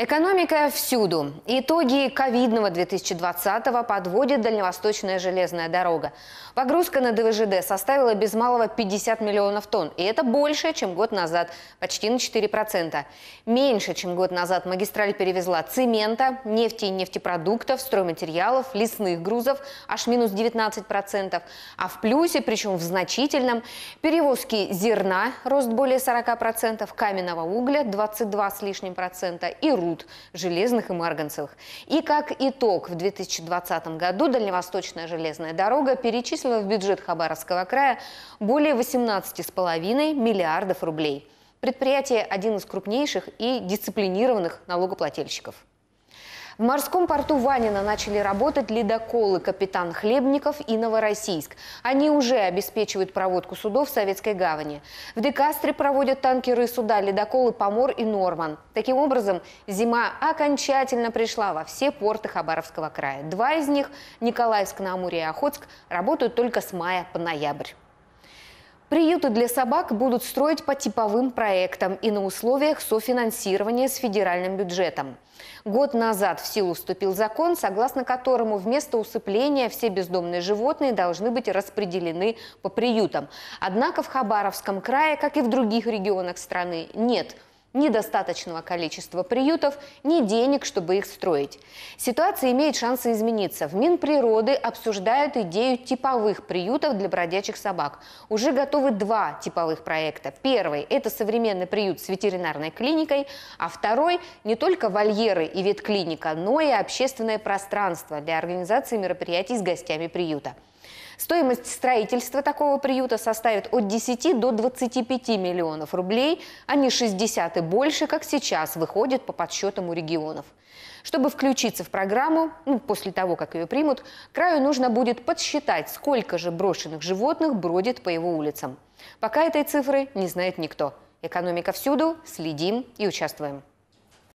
Экономика всюду. Итоги ковидного 2020-го подводит Дальневосточная железная дорога. Погрузка на ДВЖД составила без малого 50 миллионов тонн. И это больше, чем год назад. Почти на 4%. Меньше, чем год назад магистраль перевезла цемента, нефти и нефтепродуктов, стройматериалов, лесных грузов аж минус 19%. А в плюсе, причем в значительном, перевозки зерна, рост более 40%, каменного угля 22 с лишним процента и руд руд железных и марганцевых. И как итог, в 2020 году Дальневосточная железная дорога перечислила в бюджет Хабаровского края более 18,5 миллиардов рублей. Предприятие – один из крупнейших и дисциплинированных налогоплательщиков. В морском порту Ванина начали работать ледоколы «Капитан Хлебников» и «Новороссийск». Они уже обеспечивают проводку судов в Советской гавани. В Декастре проводят танкеры и суда ледоколы «Помор» и «Норман». Таким образом, зима окончательно пришла во все порты Хабаровского края. Два из них – Николаевск-на-Амуре и Охотск – работают только с мая по ноябрь. Приюты для собак будут строить по типовым проектам и на условиях софинансирования с федеральным бюджетом. Год назад в силу вступил закон, согласно которому вместо усыпления все бездомные животные должны быть распределены по приютам. Однако в Хабаровском крае, как и в других регионах страны, нет – недостаточного количества приютов, ни денег, чтобы их строить. Ситуация имеет шансы измениться. В Минприроды обсуждают идею типовых приютов для бродячих собак. Уже готовы два типовых проекта. Первый – это современный приют с ветеринарной клиникой, а второй – не только вольеры и ветклиника, но и общественное пространство для организации мероприятий с гостями приюта. Стоимость строительства такого приюта составит от 10 до 25 миллионов рублей, а не 60 и больше, как сейчас выходит по подсчетам у регионов. Чтобы включиться в программу, ну, после того, как ее примут, краю нужно будет подсчитать, сколько же брошенных животных бродит по его улицам. Пока этой цифры не знает никто. Экономика всюду, следим и участвуем.